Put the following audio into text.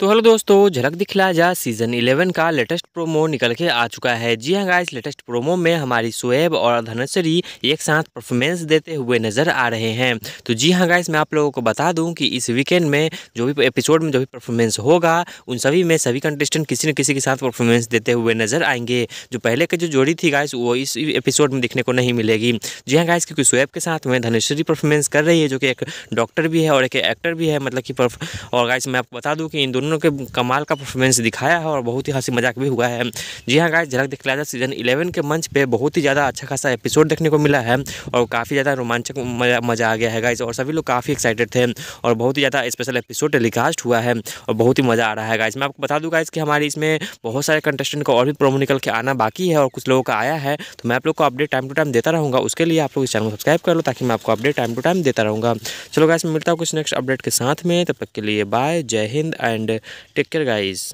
तो हेलो दोस्तों झलक दिखला जा सीज़न 11 का लेटेस्ट प्रोमो निकल के आ चुका है जी हाँ गाइस लेटेस्ट प्रोमो में हमारी शोएब और धनश्री एक साथ परफॉर्मेंस देते हुए नज़र आ रहे हैं तो जी हाँ गाइस मैं आप लोगों को बता दूं कि इस वीकेंड में जो भी एपिसोड में जो भी परफॉर्मेंस होगा उन सभी में सभी कंटेस्टेंट किसी न किसी के साथ परफॉर्मेंस देते हुए नज़र आएंगे जो पहले की जो जोड़ी थी गाइस वो इस एपिसोड में दिखने को नहीं मिलेगी जी हाँ गाइस क्योंकि शोएब के साथ में धनश्री परफॉर्मेंस कर रही है जो कि एक डॉक्टर भी है और एक एक्टर भी है मतलब कि और गाइस मैं आपको बता दूँ कि इन दोनों दोनों के कमाल का परफॉर्मेंस दिखाया है और बहुत ही हंसी मजाक भी हुआ है जी हाँ गाय झलक दिखलाया सीजन इलेवन के मंच पर बहुत ही ज़्यादा अच्छा खासा एपिसोड देखने को मिला है और काफ़ी ज़्यादा रोमांचक मज़ा आ गया है गाइज और सभी लोग काफ़ी एक्साइटेड थे और बहुत ही ज़्यादा स्पेशल एपिसोड टेलीकास्ट हुआ है और बहुत ही मज़ा आ रहा है गाइज मैं आपको बता दूँ गाइज कि हमारे इसमें बहुत सारे कंटेस्टेंट को और भी प्रोमो निकल के आना बाकी है और कुछ लोगों का आया है तो मैं आप लोग को अपडेट टाइम टू टाइम देता रहूँगा उसके लिए आप लोग इस चैनल को सब्सक्राइब कर लो ताकि मैं आपको अपडेट टाइम टू टाइम देता रहूँगा चलो गाइज मैं मिलता हूँ कुछ नेक्स्ट अपडेट के साथ में तब तक के लिए bye Jai Hind and take care guys